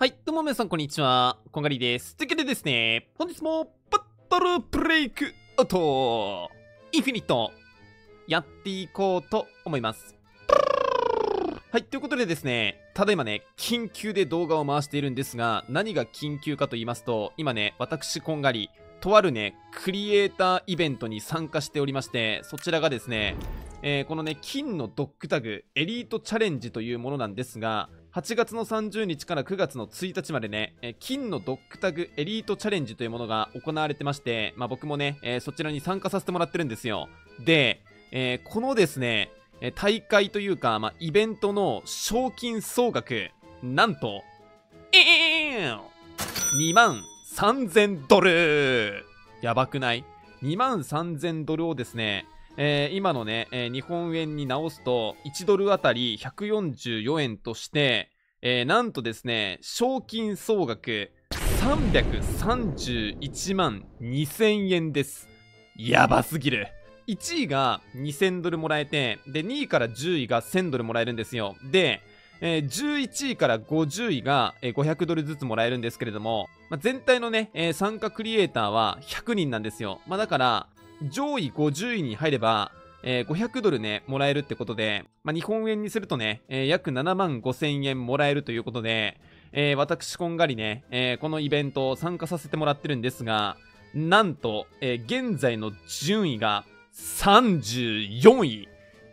はい、どうも皆さんこんにちは、こんがりです。というわけでですね、本日もバトルブレイクアウトインフィニットやっていこうと思います。はい、ということでですね、ただいまね、緊急で動画を回しているんですが、何が緊急かと言いますと、今ね、私こんがり、とあるね、クリエイターイベントに参加しておりまして、そちらがですね、えー、このね、金のドッグタグ、エリートチャレンジというものなんですが、8月の30日から9月の1日までね、え金のドッグタグエリートチャレンジというものが行われてまして、まあ、僕もね、えー、そちらに参加させてもらってるんですよ。で、えー、このですね、え大会というか、まあ、イベントの賞金総額、なんと、えー、2万3000ドルやばくない ?2 万3000ドルをですね、えー、今のね、えー、日本円に直すと、1ドルあたり144円として、えー、なんとですね、賞金総額331万2000円です。やばすぎる。1位が2000ドルもらえて、で、2位から10位が1000ドルもらえるんですよ。で、えー、11位から50位が、えー、500ドルずつもらえるんですけれども、まあ、全体のね、えー、参加クリエイターは100人なんですよ。まあ、だから、上位50位に入れば、えー、500ドルね、もらえるってことで、まあ、日本円にするとね、えー、約7万5千円もらえるということで、えー、私、こんがりね、えー、このイベント参加させてもらってるんですが、なんと、えー、現在の順位が34位。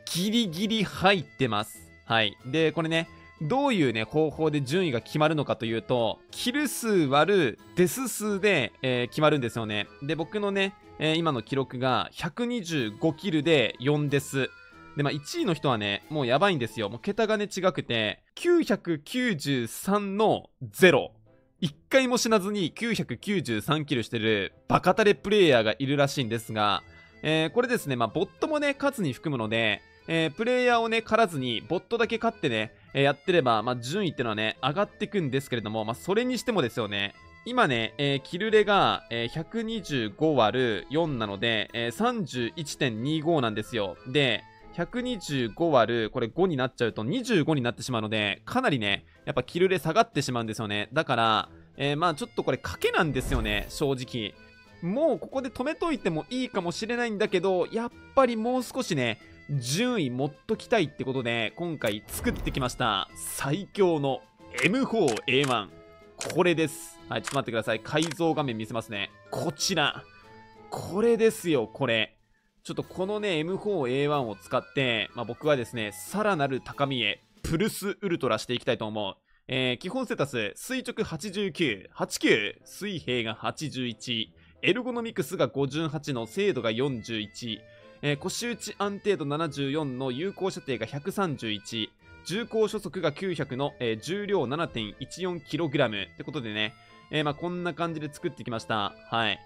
ギリギリ入ってます。はい。で、これね、どういうね、方法で順位が決まるのかというと、キル数割るデス数で、えー、決まるんですよね。で、僕のね、えー、今の記録が125キルで4です。で、まあ、1位の人はね、もうやばいんですよ。もう桁がね、違くて、993の0。一回も死なずに993キルしてるバカタレプレイヤーがいるらしいんですが、えー、これですね、まあ、ボットもね、数に含むので、えー、プレイヤーをね、狩らずに、ボットだけ勝ってね、えー、やってれば、まあ、順位ってのはね、上がってくんですけれども、まあ、それにしてもですよね、今ね、えー、キルレが、えー、125÷4 なので、えー、31.25なんですよ。で、125÷ これ5になっちゃうと25になってしまうので、かなりね、やっぱキルレ下がってしまうんですよね。だから、えー、まあちょっとこれ賭けなんですよね、正直。もうここで止めといてもいいかもしれないんだけど、やっぱりもう少しね、順位持っときたいってことで、今回作ってきました。最強の M4A1。これです。はい、ちょっと待ってください。改造画面見せますね。こちら。これですよ、これ。ちょっとこのね、M4A1 を使って、まあ、僕はですね、さらなる高みへ、プルスウルトラしていきたいと思う。えー、基本セタス、垂直89、89、水平が81、エルゴノミクスが58の精度が41、えー、腰打ち安定度74の有効射程が131、重厚初速が900の、えー、重量 7.14kg ってことでね、えー、まあ、こんな感じで作ってきました。はい。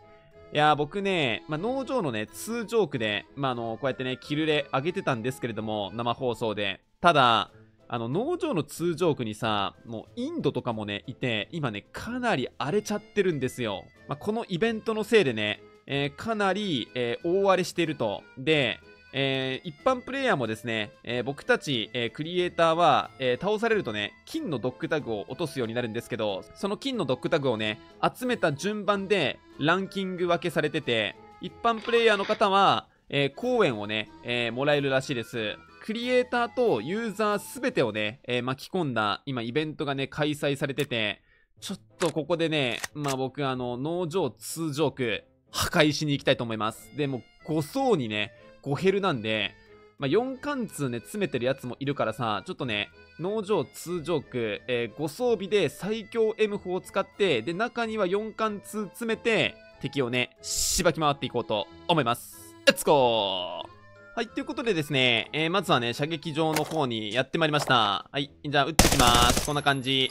いやー、僕ね、まあ、農場のね、通常区で、まあ、あの、こうやってね、キルレ上げてたんですけれども、生放送で。ただ、あの、農場の通常区にさ、もうインドとかもね、いて、今ね、かなり荒れちゃってるんですよ。まあ、このイベントのせいでね、えー、かなり、えー、大荒れしてると。で、えー、一般プレイヤーもですね、えー、僕たち、えー、クリエイターは、え倒されるとね、金のドッグタグを落とすようになるんですけど、その金のドッグタグをね、集めた順番でランキング分けされてて、一般プレイヤーの方は、え公演をね、えもらえるらしいです。クリエイターとユーザーすべてをね、え巻き込んだ、今イベントがね、開催されてて、ちょっとここでね、まあ僕あの、農場通常区、破壊しに行きたいと思います。で、も5層にね、5ヘルなんで、まあ、4貫通ね、詰めてるやつもいるからさ、ちょっとね、農場通常区、えー、5装備で最強 M 4を使って、で、中には4貫通詰めて、敵をね、しばき回っていこうと思います。レッツゴーはい、ということでですね、えー、まずはね、射撃場の方にやってまいりました。はい、じゃあ撃ってきまーす。こんな感じ。い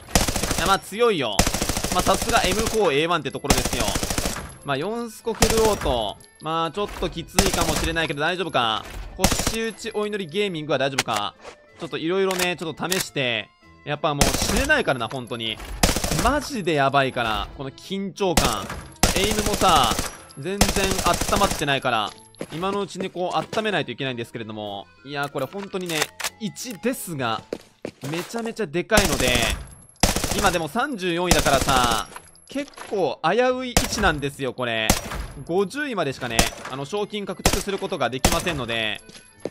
や、まあ強いよ。まあさすが M4A1 ってところですよ。まあ、4スコフルオート。まあ、ちょっときついかもしれないけど大丈夫か。星打ちお祈りゲーミングは大丈夫か。ちょっといろいろね、ちょっと試して、やっぱもう死ねないからな、本当に。マジでやばいから、この緊張感。エイムもさ、全然温まってないから、今のうちにこう温めないといけないんですけれども、いやこれ本当にね、1ですが、めちゃめちゃでかいので、今でも34位だからさ、結構危うい位置なんですよ、これ。50位までしかね、あの、賞金獲得することができませんので、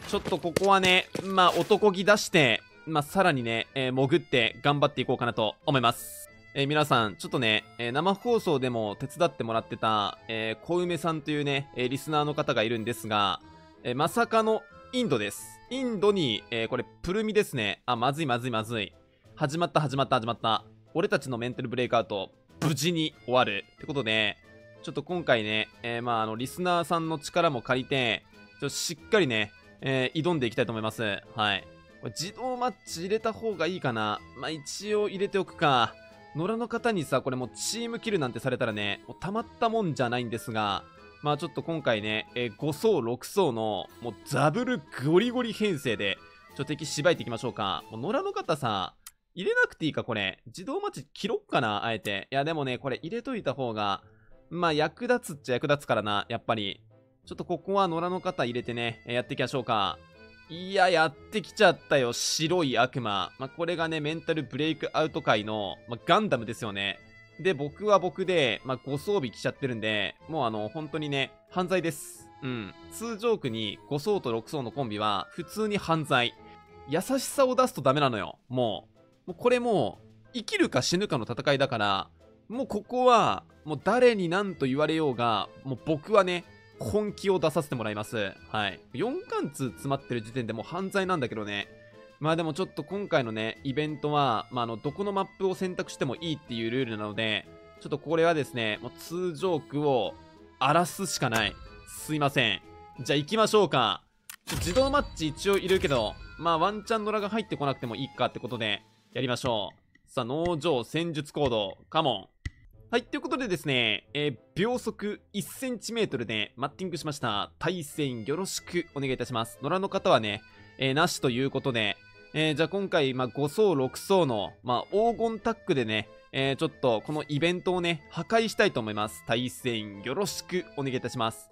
ちょっとここはね、まあ、男気出して、まあ、さらにね、えー、潜って頑張っていこうかなと思います。えー、皆さん、ちょっとね、えー、生放送でも手伝ってもらってた、えー、小梅さんというね、えリスナーの方がいるんですが、えまさかのインドです。インドに、えこれ、プルミですね。あ、まずいまずいまずい。始まった始まった始まった。俺たちのメンタルブレイクアウト、無事に終わる。ってことで、ちょっと今回ね、えー、まあ、あの、リスナーさんの力も借りて、ちょしっかりね、えー、挑んでいきたいと思います。はい。自動マッチ入れた方がいいかな。まあ、一応入れておくか。野良の方にさ、これもうチームキルなんてされたらね、もうたまったもんじゃないんですが、まあちょっと今回ね、えー、5層、6層の、もうザブルゴリゴリ編成で、ちょ、っと敵しばいていきましょうか。もう野良の方さ、入れなくていいか、これ。自動待ち切ろっかな、あえて。いや、でもね、これ入れといた方が、まあ、役立つっちゃ役立つからな、やっぱり。ちょっとここは野良の方入れてね、やっていきましょうか。いや、やってきちゃったよ、白い悪魔。まあ、これがね、メンタルブレイクアウト界の、まあ、ガンダムですよね。で、僕は僕で、まあ、ご装備着ちゃってるんで、もうあの、本当にね、犯罪です。うん。通常区に5層と6層のコンビは、普通に犯罪。優しさを出すとダメなのよ。もう。もうこれも生きるか死ぬかの戦いだから、もうここは、もう誰に何と言われようが、もう僕はね、本気を出させてもらいます。はい。4貫通詰まってる時点でもう犯罪なんだけどね。まあでもちょっと今回のね、イベントは、まあ、あの、どこのマップを選択してもいいっていうルールなので、ちょっとこれはですね、もう通常区を荒らすしかない。すいません。じゃあ行きましょうか。自動マッチ一応いるけど、まあワンチャンドラが入ってこなくてもいいかってことで、やりましょう。さあ、農場、戦術行動、カモン。はい、ということでですね、えー、秒速1センチメートルでマッティングしました。対戦よろしくお願いいたします。野良の方はね、えー、なしということで、えー、じゃあ今回、まあ、5層、6層の、まあ、黄金タックでね、えー、ちょっとこのイベントをね、破壊したいと思います。対戦よろしくお願いいたします。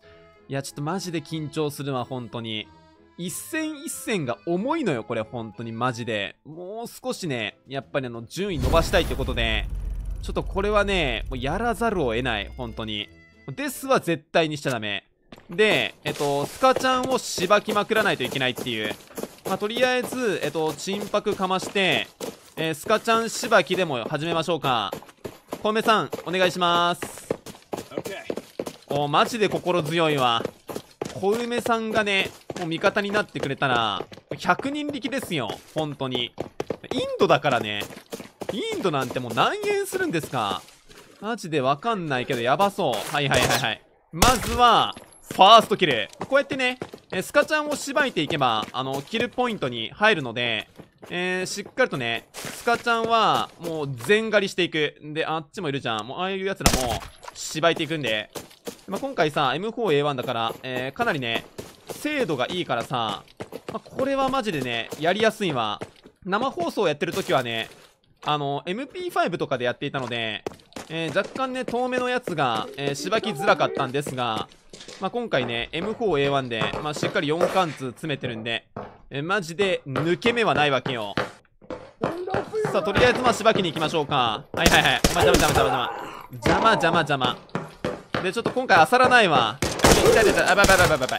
いや、ちょっとマジで緊張するわ、本当に。一戦一戦が重いのよ、これ、本当にマジで。もう少しね、やっぱりあの、順位伸ばしたいってことで、ちょっとこれはね、もうやらざるを得ない、本当に。ですは絶対にしちゃダメ。で、えっと、スカちゃんをしばきまくらないといけないっていう。まあ、とりあえず、えっと、チンパクかまして、えー、スカちゃんしばきでも始めましょうか。コウメさん、お願いします。お、マジで心強いわ。小梅さんがね、もう味方になってくれたら、100人力ですよ。本当に。インドだからね。インドなんてもう何円するんですかマジでわかんないけど、やばそう。はいはいはいはい。まずは、ファーストキル。こうやってね、えスカちゃんをしばいていけば、あの、キルポイントに入るので、えー、しっかりとね、スカちゃんは、もう、全狩りしていく。んで、あっちもいるじゃん。もう、ああいう奴らも、しばいていくんで。まあ、今回さ、M4A1 だから、えー、かなりね、精度がいいからさ、まこれはマジでね、やりやすいわ。生放送やってる時はね、あの、MP5 とかでやっていたので、えー、若干ね、遠目のやつが、えー、しばきづらかったんですが、まあ、今回ね、M4A1 で、まあ、しっかり4貫通詰めてるんで、えー、マジで抜け目はないわけよ。さあ、とりあえずまあ、しばきに行きましょうか。はいはいはい。まあ、邪魔邪魔邪魔邪魔。邪魔邪魔邪魔。で、ちょっと今回あさらないわ。痛い痛い痛い。あ、ばばばばばば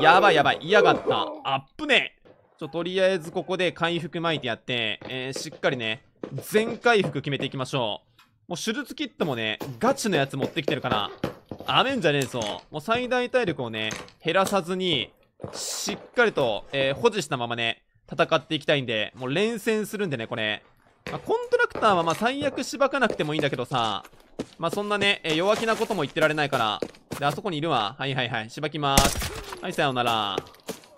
い。やばいやばい。嫌がった。あっぶねちょ、とりあえずここで回復巻いてやって、えー、しっかりね、全回復決めていきましょう。もう手術キットもね、ガチのやつ持ってきてるから、あめんじゃねえぞ。もう最大体力をね、減らさずに、しっかりと、えー、保持したままね、戦っていきたいんで、もう連戦するんでね、これ。まあ、コントラクターはまあ最悪しばかなくてもいいんだけどさ、まあ、そんなね、えー、弱気なことも言ってられないから、で、あそこにいるわ。はいはいはい。しばきまーす。はい、さようなら。ま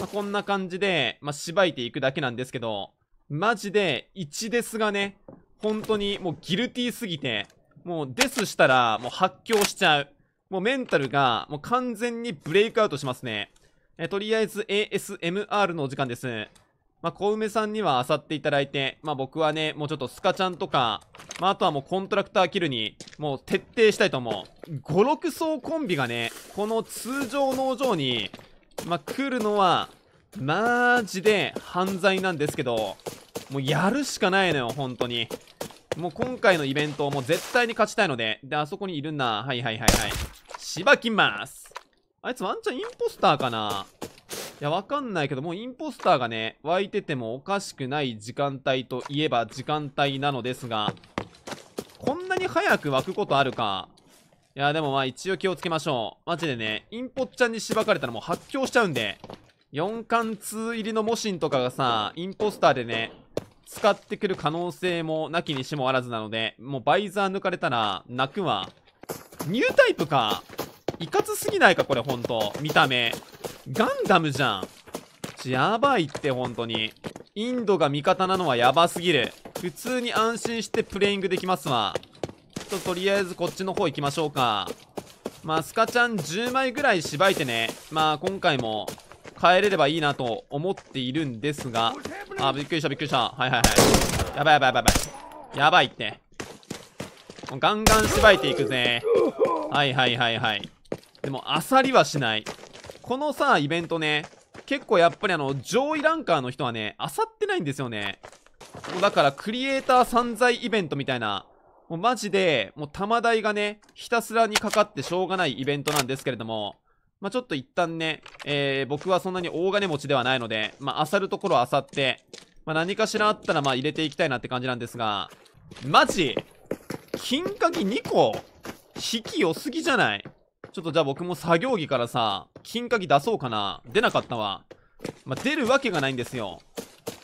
あ、こんな感じで、まあ、しばいていくだけなんですけど、マジで、1ですがね、本当にもうギルティーすぎて、もうデスしたら、もう発狂しちゃう。もうメンタルが、もう完全にブレイクアウトしますね。え、とりあえず ASMR のお時間です。まあ、小梅さんには漁っていただいて、まあ、僕はね、もうちょっとスカちゃんとか、まあ、あとはもうコントラクターキルに、もう徹底したいと思う。5、6層コンビがね、この通常農場に、まあ、来るのは、マジで犯罪なんですけど、もうやるしかないのよ、本当に。もう今回のイベント、もう絶対に勝ちたいので。で、あそこにいるんだ。はいはいはいはい。しばきます。あいつワンチャンインポスターかないや、わかんないけど、もうインポスターがね、湧いててもおかしくない時間帯といえば時間帯なのですが、こんなに早く湧くことあるか。いや、でもまあ一応気をつけましょう。マジでね、インポッちゃんにしばかれたらもう発狂しちゃうんで、4巻2入りの模シとかがさ、インポスターでね、使ってくる可能性もなきにしもあらずなので、もうバイザー抜かれたら泣くわ。ニュータイプか。いかつすぎないかこれほんと見た目ガンダムじゃんやばいって本当にインドが味方なのはやばすぎる普通に安心してプレイングできますわちょっととりあえずこっちの方行きましょうかまあスカちゃん10枚ぐらいしばいてねまあ今回も帰れればいいなと思っているんですがあびっくりしたびっくりしたはいはいはいやばいやばいやばいやばいやばいってガンガンしばいていくぜはいはいはいはいでもあさりはしないこのさイベントね結構やっぱりあの上位ランカーの人はねあさってないんですよねだからクリエイター散財イベントみたいなもうマジで、もう玉台がね、ひたすらにかかってしょうがないイベントなんですけれども、まあ、ちょっと一旦ね、えー、僕はそんなに大金持ちではないので、まあ、漁るところあさって、まあ、何かしらあったら、ま、入れていきたいなって感じなんですが、マジ金鍵2個引き良すぎじゃないちょっとじゃあ僕も作業着からさ、金鍵出そうかな。出なかったわ。まあ、出るわけがないんですよ。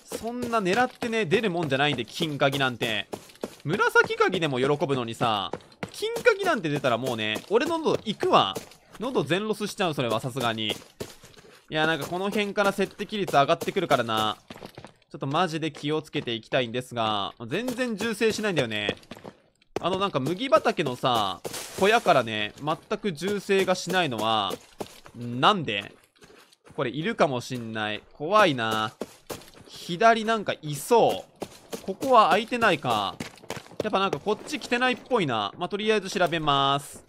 そんな狙ってね、出るもんじゃないんで、金鍵なんて。紫鍵でも喜ぶのにさ、金鍵なんて出たらもうね、俺の喉行くわ。喉全ロスしちゃう、それはさすがに。いや、なんかこの辺から接敵率上がってくるからな。ちょっとマジで気をつけていきたいんですが、全然銃声しないんだよね。あのなんか麦畑のさ、小屋からね、全く銃声がしないのは、なんでこれいるかもしんない。怖いな。左なんかいそう。ここは開いてないか。やっぱなんかこっち来てないっぽいな。まあ、とりあえず調べます。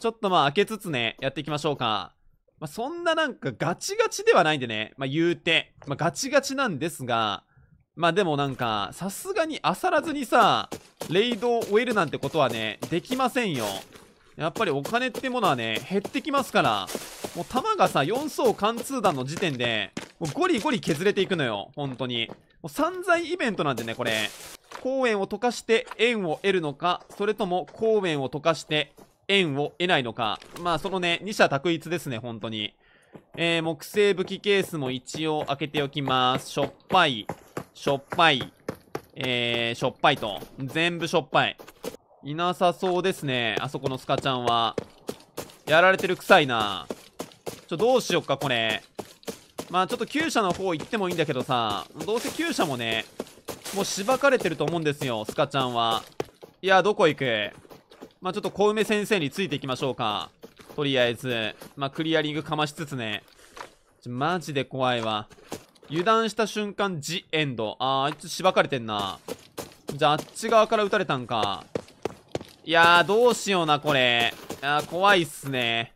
ちょっとまあ開けつつね、やっていきましょうか。まあ、そんななんかガチガチではないんでね。まあ、言うて。まあ、ガチガチなんですが、まあでもなんか、さすがに焦らずにさ、レイドを終えるなんてことはね、できませんよ。やっぱりお金ってものはね、減ってきますから、もう弾がさ、4層貫通弾の時点で、もうゴリゴリ削れていくのよ、本当に。もう散財イベントなんでね、これ。公園を溶かして円を得るのか、それとも公園を溶かして円を得ないのか。まあ、そのね、二者択一ですね、本当に。えー、木製武器ケースも一応開けておきます。しょっぱい、しょっぱい、えー、しょっぱいと。全部しょっぱい。いなさそうですね。あそこのスカちゃんは。やられてる臭いな。ちょ、どうしよっか、これ。まあ、ちょっと厩舎の方行ってもいいんだけどさ、どうせ厩舎もね、もうしばかれてると思うんですよ、スカちゃんは。いや、どこ行くまあ、ちょっと小梅先生についていきましょうか。とりあえず。まあ、クリアリングかましつつね。ちょ、マジで怖いわ。油断した瞬間、ジ・エンド。あー、あいつしばかれてんな。じゃあ、あっち側から撃たれたんか。いやー、どうしような、これ。あー、怖いっすね。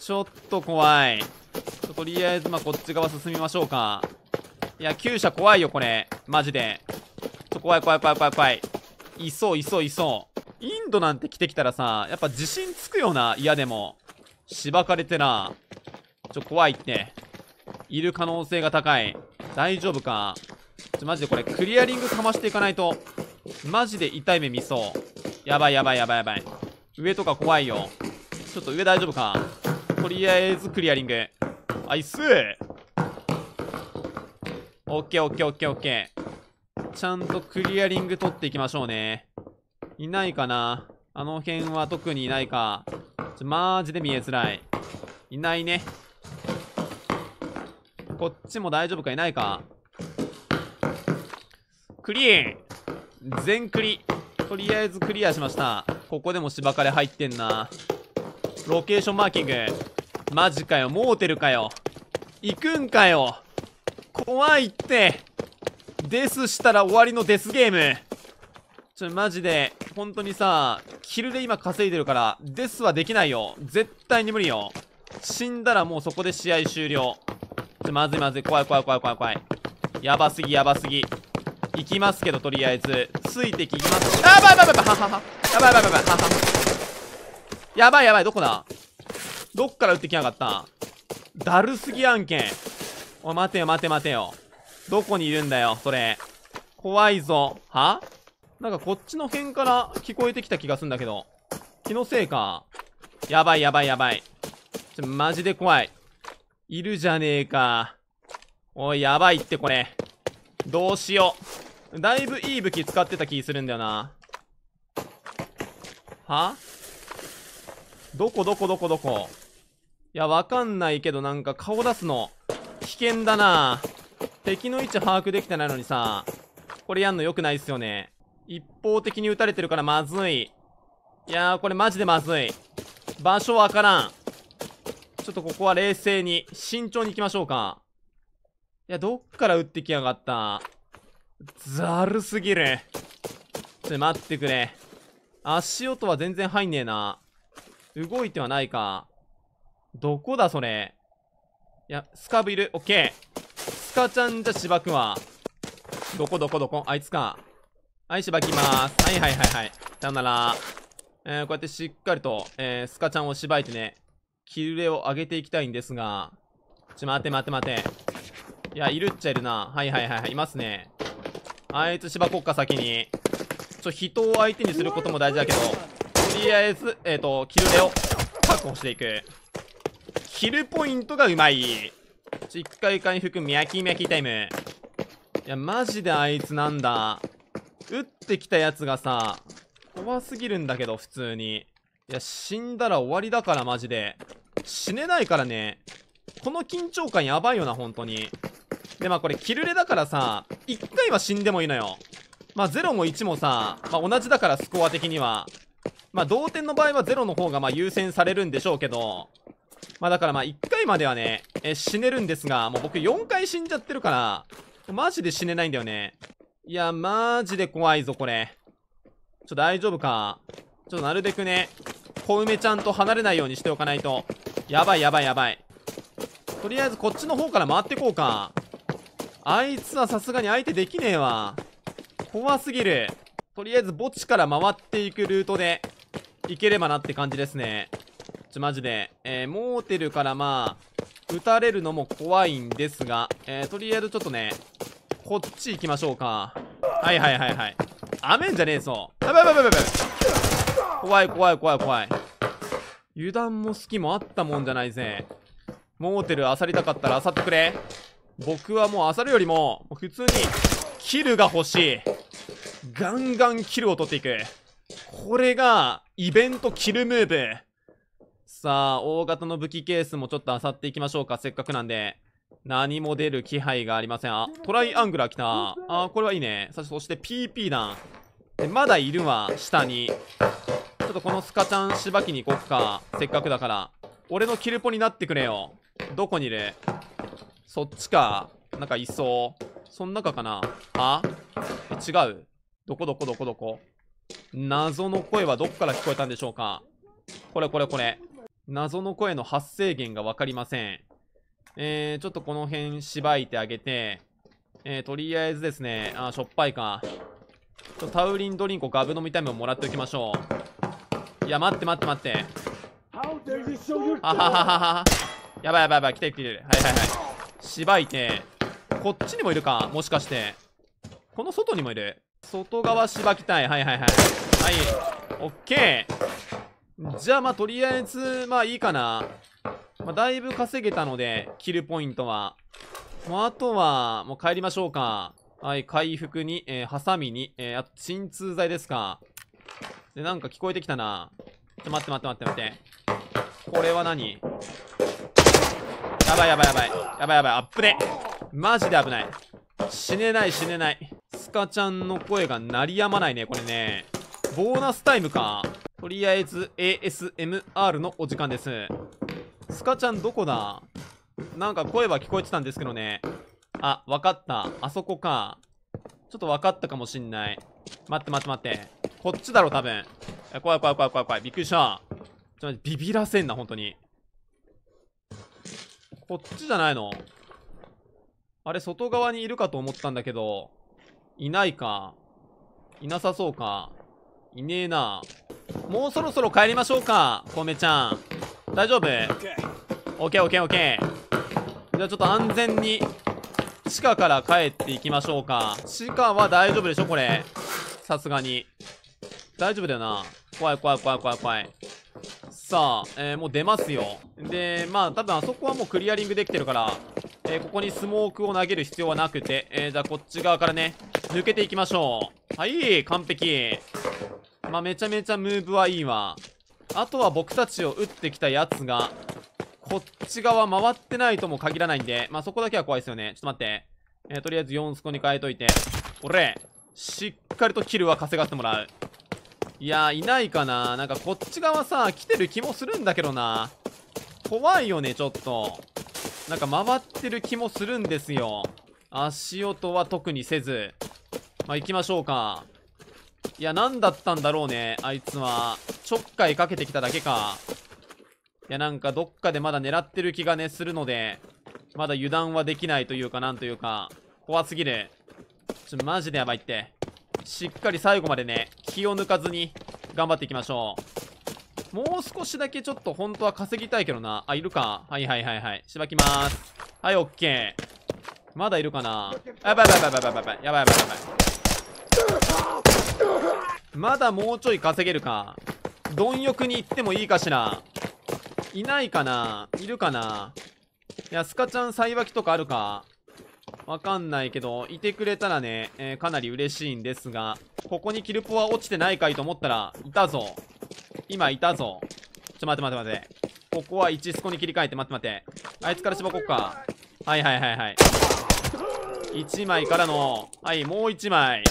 ちょっと怖い。とりあえず、まあ、こっち側進みましょうか。いや、厩舎怖いよ、これ。マジで。ちょ、怖い怖い怖い怖い怖い。いそう、いそう、いそう。インドなんて来てきたらさ、やっぱ自信つくよな、嫌でも。しばかれてな。ちょ、怖いって。いる可能性が高い大丈夫かちょマジでこれクリアリングかましていかないとマジで痛い目見そうやばいやばいやばいやばい上とか怖いよちょっと上大丈夫かとりあえずクリアリングアイスオッケーオッケーオッケーオッケーちゃんとクリアリング取っていきましょうねいないかなあの辺は特にいないかちょマジで見えづらいいないねこっちも大丈夫かいないかクリーン全クリとりあえずクリアしましたここでも芝刈り入ってんなロケーションマーキングマジかよモーテルかよ行くんかよ怖いってデスしたら終わりのデスゲームちょ、マジで、本当にさ、キルで今稼いでるから、デスはできないよ。絶対に無理よ。死んだらもうそこで試合終了。ちょ、まずいまずい。怖い怖い怖い怖い怖い。やばすぎやばすぎ。行きますけど、とりあえず。ついてきます。やばいやばいやばいははは。やばいやばいやばい。ははは。やばいやばい。どこだどっから撃ってきやがっただるすぎやんけおい、待てよ待て待てよ。どこにいるんだよ、それ。怖いぞ。はなんかこっちの辺から聞こえてきた気がすんだけど。気のせいか。やばいやばいやばい。ちょ、マジで怖い。いるじゃねえか。おい、やばいってこれ。どうしよう。だいぶいい武器使ってた気するんだよな。はどこどこどこどこいや、わかんないけど、なんか顔出すの、危険だな敵の位置把握できてないのにさ、これやんの良くないっすよね。一方的に撃たれてるからまずい。いやー、これマジでまずい。場所わからん。ちょっとここは冷静に、慎重に行きましょうか。いや、どっから撃ってきやがった。ざるすぎる。ちょっと待ってくれ。足音は全然入んねえな。動いてはないか。どこだ、それ。いや、スカブいる。オッケー。スカちゃんじゃしばくわ。どこどこどこあいつか。はい、しばきまーす。はいはいはいはい。さよなら。えー、こうやってしっかりと、えー、スカちゃんをしばいてね、キルレを上げていきたいんですが、ちょ、待て待て待て。いや、いるっちゃいるな。はいはいはい、いますね。あいつ芝国家先に。ちょ、人を相手にすることも大事だけど、とりあえず、えっ、ー、と、キルレを確保していく。キルポイントがうまい。ちょ、一回回復、ミャキミャキタイム。いや、マジであいつなんだ。撃ってきたやつがさ、怖すぎるんだけど、普通に。いや、死んだら終わりだから、マジで。死ねないからね。この緊張感やばいよな、本当に。で、まあこれ、キルレだからさ、1回は死んでもいいのよ。まあ0も1もさ、まあ同じだから、スコア的には。まあ同点の場合は0の方がまあ優先されるんでしょうけど、まあだからまあ1回まではね、え死ねるんですが、もう僕4回死んじゃってるから、マジで死ねないんだよね。いや、マジで怖いぞ、これ。ちょ、大丈夫か。ちょっとなるべくね小梅ちゃんと離れないようにしておかないとやばいやばいやばいとりあえずこっちの方から回ってこうかあいつはさすがに相手できねえわ怖すぎるとりあえず墓地から回っていくルートで行ければなって感じですねちょマジで、えー、モーテルからまあ撃たれるのも怖いんですが、えー、とりあえずちょっとねこっち行きましょうかはいはいはいはい雨んじゃねえぞやばいやばいやばい怖い怖い怖い怖い。油断も隙もあったもんじゃないぜ。モーテル漁りたかったら漁ってくれ。僕はもう漁るよりも、普通に、キルが欲しい。ガンガンキルを取っていく。これが、イベントキルムーブ。さあ、大型の武器ケースもちょっと漁っていきましょうか。せっかくなんで。何も出る気配がありません。あ、トライアングラー来た。あ、これはいいね。そして PP 弾。まだいるわ下にちょっとこのスカちゃんしばきに行こっかせっかくだから俺のキルポになってくれよどこにいるそっちかなんかいそうそん中かなあ違うどこどこどこどこ謎の声はどこから聞こえたんでしょうかこれこれこれ謎の声の発生源が分かりませんえー、ちょっとこの辺しばいてあげてえー、とりあえずですねあしょっぱいかちょタウリンドリンクガブ飲みタイムをもらっておきましょういや待って待って待ってあははははやばいやばいやばい来て来てるはいはいはいしばいてこっちにもいるかもしかしてこの外にもいる外側しばきたいはいはいはいはいオッケーじゃあまあとりあえずまあいいかなまあ、だいぶ稼げたので、キルポイントは。もうあとは、もう帰りましょうか。はい、回復に、えー、ハサミに、えー、あと、鎮痛剤ですか。で、なんか聞こえてきたな。ちょ、待って待って待って待って。これは何やばいやばいやばい。やばいやばい。アップね。マジで危ない。死ねない死ねない。スカちゃんの声が鳴りやまないね、これね。ボーナスタイムか。とりあえず ASMR のお時間です。スカちゃんどこだなんか声は聞こえてたんですけどね。あ、わかった。あそこか。ちょっとわかったかもしんない。待って待って待って。こっちだろ、多分。怖い怖い怖い怖い怖い。びっくりした。ちょっとビビらせんな、本当に。こっちじゃないのあれ、外側にいるかと思ったんだけど、いないか。いなさそうか。いねえな。もうそろそろ帰りましょうか、コメちゃん。大丈夫 ?OK, OK, OK. じゃあちょっと安全に地下から帰っていきましょうか。地下は大丈夫でしょこれ。さすがに。大丈夫だよな。怖い怖い怖い怖い怖い。さあ、えー、もう出ますよ。で、まあ、多分あそこはもうクリアリングできてるから、えー、ここにスモークを投げる必要はなくて、えー、じゃあこっち側からね、抜けていきましょう。はい、完璧。まあ、めちゃめちゃムーブはいいわ。あとは僕たちを撃ってきたやつが、こっち側回ってないとも限らないんで、まあ、そこだけは怖いですよね。ちょっと待って。えー、とりあえず4スコに変えといて。俺、しっかりとキルは稼がせてもらう。いやいないかな。なんかこっち側さ、来てる気もするんだけどな。怖いよね、ちょっと。なんか回ってる気もするんですよ。足音は特にせず。まあ、行きましょうか。いや、何だったんだろうね、あいつは。ちょっかいかけてきただけか。いや、なんかどっかでまだ狙ってる気がね、するので、まだ油断はできないというか、なんというか、怖すぎる。ちょ、マジでやばいって。しっかり最後までね、気を抜かずに頑張っていきましょう。もう少しだけちょっと本当は稼ぎたいけどな。あ、いるか。はいはいはいはい。しばきまーす。はい、オッケー。まだいるかなやばいやばいやばいやばいやばいやばいやばいまだもうちょい稼げるか貪欲に行ってもいいかしらいないかないるかないや、スカちゃんバキとかあるかわかんないけど、いてくれたらね、えー、かなり嬉しいんですが、ここにキルポは落ちてないかいと思ったら、いたぞ。今いたぞ。ちょ、待て待て待て。ここは1スコに切り替えて、待って待って。あいつからしばこっか。はいはいはいはい。1枚からの、はい、もう1枚。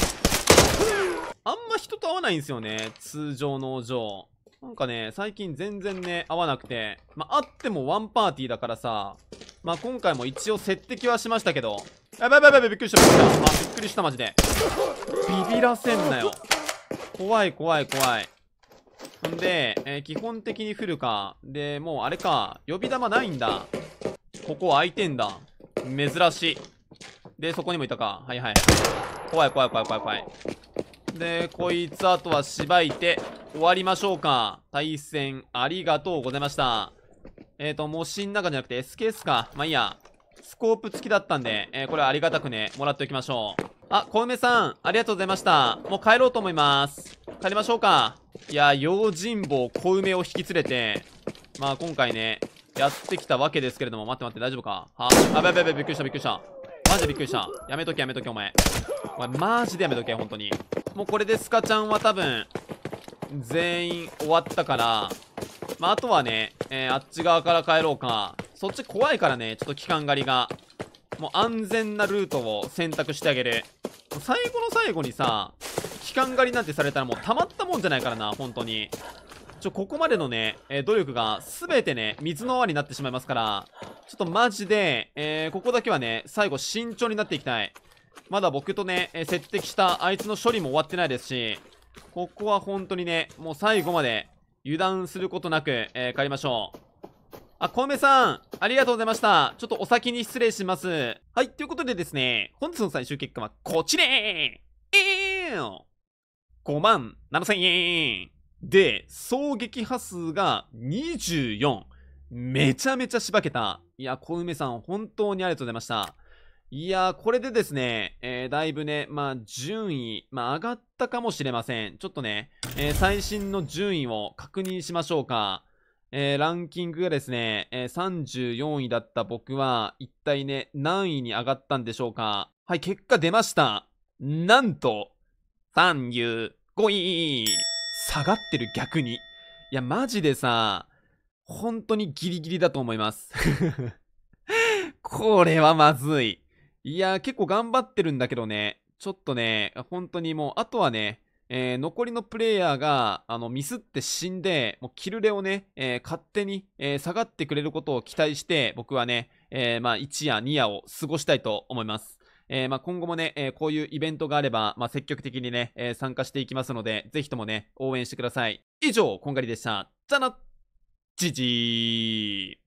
あんま人と会わないんですよね。通常のお嬢。なんかね、最近全然ね、合わなくて、まあ、ってもワンパーティーだからさ、まあ、今回も一応接敵はしましたけど、やばいやばいやばい、びっくりした、びっくりした、あ、びっくりした、マジで。ビビらせんなよ。怖い、怖い、怖い。んで、えー、基本的に降るか。で、もうあれか、呼び玉ないんだ。ここ開いてんだ。珍しい。で、そこにもいたか。はいはい。怖い怖い怖い怖い怖い。で、こいつあとはしばいて終わりましょうか。対戦ありがとうございました。えっ、ー、と、模試の中じゃなくて SKS か。まあいいや。スコープ付きだったんで、えー、これはありがたくね、もらっておきましょう。あ、小梅さん、ありがとうございました。もう帰ろうと思います。帰りましょうか。いや、用心棒小梅を引き連れて、まあ今回ね、やってきたわけですけれども、待って待って、大丈夫かはあ、あ、べべべ、びっくりした、びっくりした。マジでびっくりしたやめとけやめとけお前お前マジでやめとけ本当にもうこれでスカちゃんは多分全員終わったからまあ、あとはね、えー、あっち側から帰ろうかそっち怖いからねちょっと期間狩りがもう安全なルートを選択してあげる最後の最後にさ期間狩りなんてされたらもうたまったもんじゃないからな本当にちょここまでのね、えー、努力が全てね水の泡になってしまいますからちょっとマジで、えー、ここだけはね、最後慎重になっていきたい。まだ僕とね、え接敵したあいつの処理も終わってないですし、ここは本当にね、もう最後まで油断することなく、えー、帰りましょう。あ、コウメさん、ありがとうございました。ちょっとお先に失礼します。はい、ということでですね、本日の最終結果はこちらえー !5 万7 0 0 0円で、衝撃波数が24。めちゃめちゃしばけた。いや、小梅さん、本当にありがとうございました。いやこれでですね、えー、だいぶね、まあ、順位、まあ、上がったかもしれません。ちょっとね、えー、最新の順位を確認しましょうか。えー、ランキングがですね、え34位だった僕は、一体ね、何位に上がったんでしょうか。はい、結果出ました。なんと、35位下がってる逆に。いや、マジでさ、本当にギリギリだと思いますこれはまずい。いや結構頑張ってるんだけどね、ちょっとね、本当にもう、あとはね、えー、残りのプレイヤーがあのミスって死んで、もうキルレをね、えー、勝手に、えー、下がってくれることを期待して、僕はね、えまあ、1夜、2夜を過ごしたいと思います。えまあ、今後もね、えこういうイベントがあれば、まあ、積極的にね、え参加していきますので、ぜひともね、応援してください。以上、こんがりでした。じゃなじじ